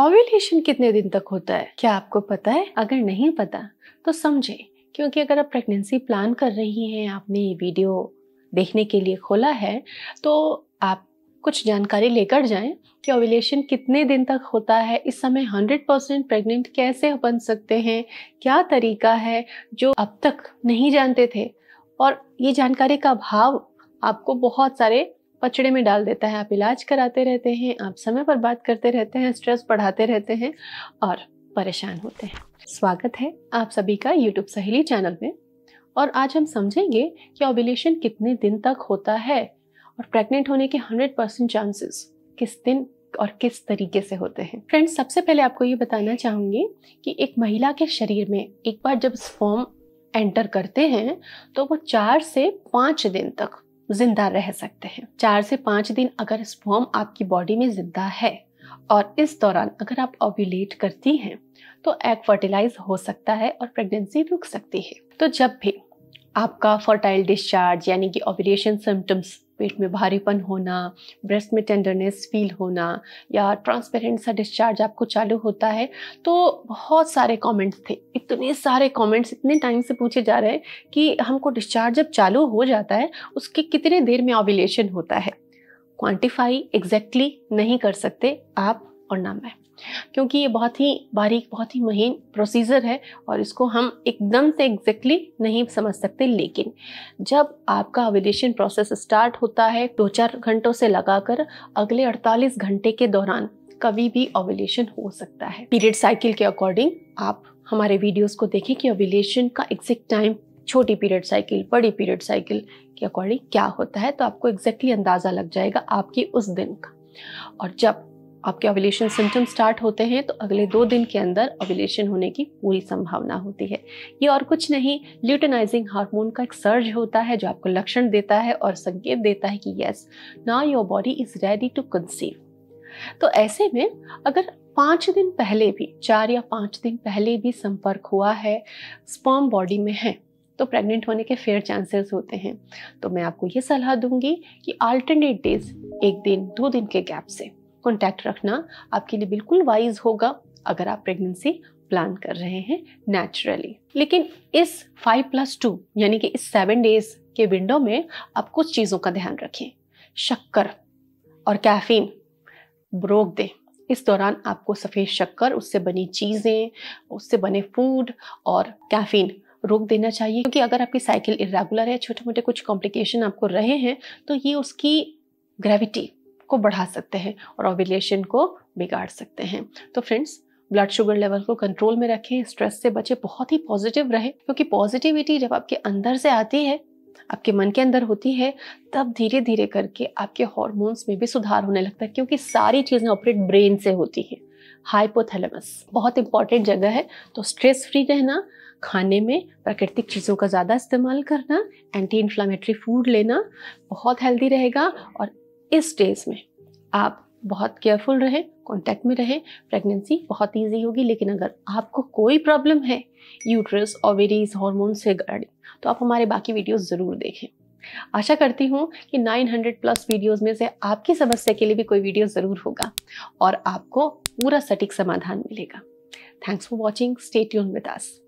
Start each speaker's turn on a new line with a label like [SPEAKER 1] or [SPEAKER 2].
[SPEAKER 1] ovulation कितने दिन तक होता है क्या आपको पता है अगर नहीं पता तो समझे क्योंकि अगर आप प्रेगनेंसी प्लान कर रही हैं आपने ये वीडियो देखने के लिए खोला है तो आप कुछ जानकारी लेकर जाएं कि ओव्यूलेशन कितने दिन तक होता है इस समय 100 परसेंट प्रेगनेंट कैसे बन सकते हैं क्या तरीका है जो अब तक नहीं जानते थे और ये जानकारी का अभाव आपको बहुत सारे पचड़े में डाल देता है आप इलाज कराते रहते हैं आप समय पर बात करते रहते हैं स्ट्रेस बढ़ाते रहते हैं और परेशान होते हैं स्वागत है आप सभी का यूट्यूब सहेली चैनल में और आज हम समझेंगे कि ओबिलेशन कितने दिन तक होता है और प्रेग्नेंट होने के 100 परसेंट चांसेस किस दिन और किस तरीके से होते हैं फ्रेंड्स सबसे पहले आपको ये बताना चाहूँगी कि एक महिला के शरीर में एक बार जब फॉर्म एंटर करते हैं तो वो चार से पाँच दिन तक जिंदा रह सकते हैं चार से पांच दिन अगर स्पर्म आपकी बॉडी में जिंदा है और इस दौरान अगर आप ओव्यूलेट करती हैं तो एग फर्टिलाइज हो सकता है और प्रेगनेंसी रुक सकती है तो जब भी आपका फर्टाइल डिस्चार्ज यानी कि ओव्यूलेशन सिम्टम्स पेट में भारीपन होना ब्रेस्ट में टेंडरनेस फील होना या ट्रांसपेरेंट सा डिस्चार्ज आपको चालू होता है तो बहुत सारे कमेंट्स थे इतने सारे कमेंट्स इतने टाइम से पूछे जा रहे हैं कि हमको डिस्चार्ज जब चालू हो जाता है उसके कितने देर में ऑबिलेशन होता है क्वांटिफाई एग्जैक्टली exactly नहीं कर सकते आप और ना मैं क्योंकि ये बहुत ही बारीक बहुत ही महीन प्रोसीजर है और इसको हम एकदम से एग्जैक्टली exactly नहीं समझ सकते लेकिन जब आपका अविलेशन प्रोसेस स्टार्ट होता है दो चार घंटों से लगाकर अगले 48 घंटे के दौरान कभी भी ओविलेशन हो सकता है पीरियड साइकिल के अकॉर्डिंग आप हमारे वीडियोस को देखें कि ओविलेशन का एग्जैक्ट टाइम छोटी पीरियड साइकिल बड़ी पीरियड साइकिल के अकॉर्डिंग क्या होता है तो आपको एग्जैक्टली exactly अंदाज़ा लग जाएगा आपकी उस दिन का और जब आपके ओवुलेशन सिम्टम स्टार्ट होते हैं तो अगले दो दिन के अंदर ओवुलेशन होने की पूरी संभावना होती है ये और कुछ नहीं ल्यूटनाइजिंग हार्मोन का एक सर्ज होता है जो आपको लक्षण देता है और संकेत देता है कि यस ना your body is ready to conceive तो ऐसे में अगर पाँच दिन पहले भी चार या पाँच दिन पहले भी संपर्क हुआ है स्पर्म बॉडी में है तो प्रेग्नेंट होने के फेयर चांसेस होते हैं तो मैं आपको ये सलाह दूंगी कि अल्टरनेट डेज एक दिन दो दिन के गैप से कॉन्टैक्ट रखना आपके लिए बिल्कुल वाइज होगा अगर आप प्रेगनेंसी प्लान कर रहे हैं नेचुरली लेकिन इस फाइव प्लस टू यानी कि इस सेवन डेज के विंडो में आप कुछ चीज़ों का ध्यान रखें शक्कर और कैफीन रोक दें इस दौरान आपको सफ़ेद शक्कर उससे बनी चीज़ें उससे बने फूड और कैफीन रोक देना चाहिए क्योंकि अगर आपकी साइकिल इरेगुलर है छोटे मोटे कुछ कॉम्प्लिकेशन आपको रहे हैं तो ये उसकी ग्रेविटी को बढ़ा सकते हैं और ओविलेशन को बिगाड़ सकते हैं तो फ्रेंड्स ब्लड शुगर लेवल को कंट्रोल में रखें स्ट्रेस से बचें बहुत ही पॉजिटिव रहें क्योंकि पॉजिटिविटी जब आपके अंदर से आती है आपके मन के अंदर होती है तब धीरे धीरे करके आपके हॉर्मोन्स में भी सुधार होने लगता है क्योंकि सारी चीज़ें ऑपरेट ब्रेन से होती हैं हाइपोथैलेमस बहुत इंपॉर्टेंट जगह है तो स्ट्रेस फ्री रहना खाने में प्राकृतिक चीज़ों का ज़्यादा इस्तेमाल करना एंटी इन्फ्लामेटरी फूड लेना बहुत हेल्दी रहेगा और इस स्टेज में आप बहुत केयरफुल रहें कांटेक्ट में रहें प्रेगनेंसी बहुत इजी होगी लेकिन अगर आपको कोई प्रॉब्लम है यूट्रस ओवेरीज हॉर्मोन से रिगार्डिंग तो आप हमारे बाकी वीडियोस ज़रूर देखें आशा करती हूँ कि 900 प्लस वीडियोस में से आपकी समस्या के लिए भी कोई वीडियो ज़रूर होगा और आपको पूरा सटीक समाधान मिलेगा thanks for watching stay tuned tuned with us